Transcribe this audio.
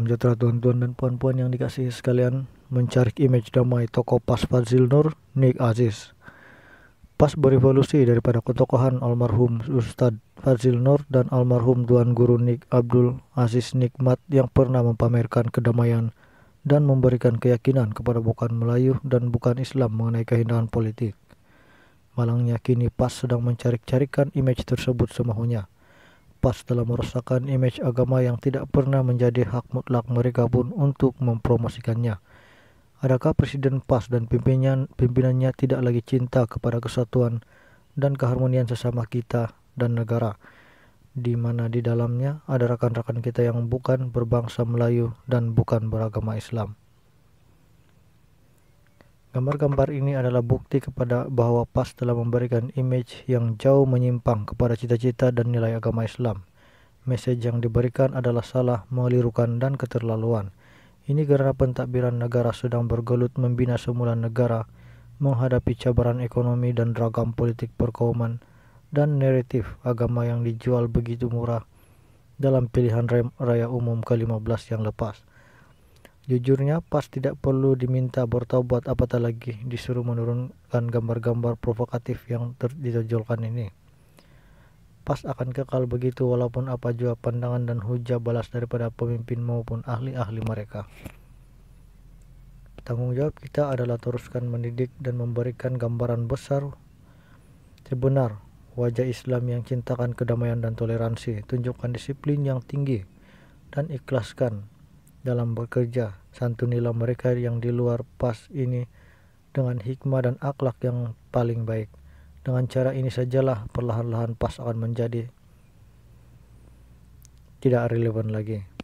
Salam sejahtera tuan-tuan dan puan-puan yang dikasih sekalian Mencari image damai tokoh Pas Fazil Nur, Nik Aziz Pas berevolusi daripada ketokohan almarhum Ustadz Fazil Nur dan almarhum Tuan Guru Nik Abdul Aziz Nikmat yang pernah mempamerkan kedamaian dan memberikan keyakinan kepada bukan Melayu dan bukan Islam mengenai keindahan politik. Malangnya kini PAS sedang mencari-carikan image tersebut semaunya lepas dalam merusakkan imej agama yang tidak pernah menjadi hak mutlak mereka pun untuk mempromosikannya. Adakah Presiden PAS dan pimpinan, pimpinannya tidak lagi cinta kepada kesatuan dan keharmonian sesama kita dan negara, di mana di dalamnya ada rekan-rekan kita yang bukan berbangsa Melayu dan bukan beragama Islam? Gambar-gambar ini adalah bukti kepada bahwa PAS telah memberikan image yang jauh menyimpang kepada cita-cita dan nilai agama Islam. Message yang diberikan adalah salah, melirukan, dan keterlaluan. Ini karena pentadbiran negara sedang bergelut membina semula negara, menghadapi cabaran ekonomi dan ragam politik perkauman, dan naratif agama yang dijual begitu murah dalam pilihan raya umum ke-15 yang lepas. Jujurnya pas tidak perlu diminta bertobat apatah lagi disuruh menurunkan gambar-gambar provokatif yang ditonjolkan ini. Pas akan kekal begitu walaupun apa jua pandangan dan hujah balas daripada pemimpin maupun ahli-ahli mereka. Tanggung jawab kita adalah teruskan mendidik dan memberikan gambaran besar sebenar wajah Islam yang cintakan kedamaian dan toleransi, tunjukkan disiplin yang tinggi dan ikhlaskan dalam bekerja. Santunilah mereka yang di luar pas ini dengan hikmah dan akhlak yang paling baik. Dengan cara ini sajalah perlahan-lahan pas akan menjadi tidak relevan lagi.